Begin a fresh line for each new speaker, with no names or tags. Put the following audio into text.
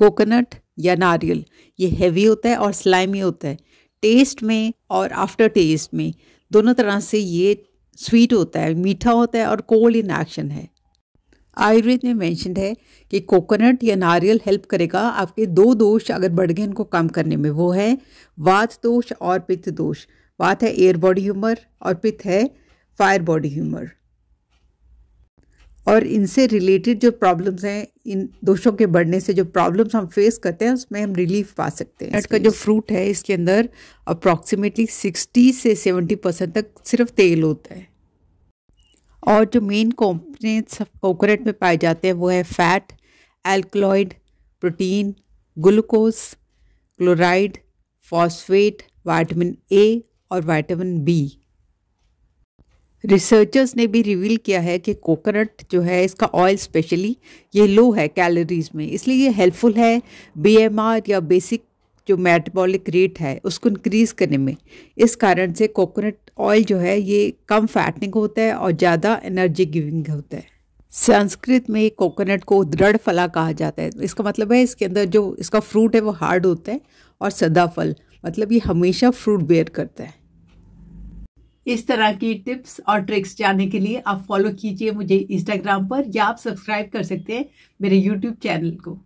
coconut या नारियल ये हैवी होता है और स्लाइमी होता है टेस्ट में और आफ्टर टेस्ट में दोनों तरह से ये स्वीट होता है मीठा होता है और कोल्ड इन एक्शन है आयुर्वेद में मैंशन है कि कोकोनट या नारियल हेल्प करेगा आपके दो दोष अगर बढ़ गए इनको कम करने में वो है वात दोष और पित्त दोष वात है एयर बॉडी ह्यूमर और पित्त है फायर बॉडी ह्यूमर और इनसे रिलेटेड जो प्रॉब्लम्स हैं इन दोषों के बढ़ने से जो प्रॉब्लम्स हम फेस करते हैं उसमें हम रिलीफ पा सकते हैं का जो फ्रूट है इसके अंदर अप्रॉक्सीमेटली सिक्सटी से सेवेंटी परसेंट तक सिर्फ तेल होता है और जो मेन कॉम्पोनेंट्स कोकोनट में पाए जाते हैं वो है fat alkaloid protein glucose chloride phosphate vitamin A और वाइटामिन बी रिसर्चर्स ने भी रिवील किया है कि कोकोनट जो है इसका ऑयल स्पेशली ये लो है कैलोरीज में इसलिए ये हेल्पफुल है बीएमआर या बेसिक जो मेटाबॉलिक रेट है उसको इंक्रीज़ करने में इस कारण से कोकोनट ऑयल जो है ये कम फैटनिंग होता है और ज़्यादा एनर्जी गिविंग होता है संस्कृत में कोकोनट को दृढ़ फला कहा जाता है इसका मतलब है इसके अंदर जो इसका फ्रूट है वो हार्ड होता है और सदाफल मतलब ये हमेशा फ्रूट बेयर करता है
इस तरह की टिप्स और ट्रिक्स जानने के लिए आप फॉलो कीजिए मुझे इंस्टाग्राम पर या आप सब्सक्राइब कर सकते हैं मेरे यूट्यूब चैनल को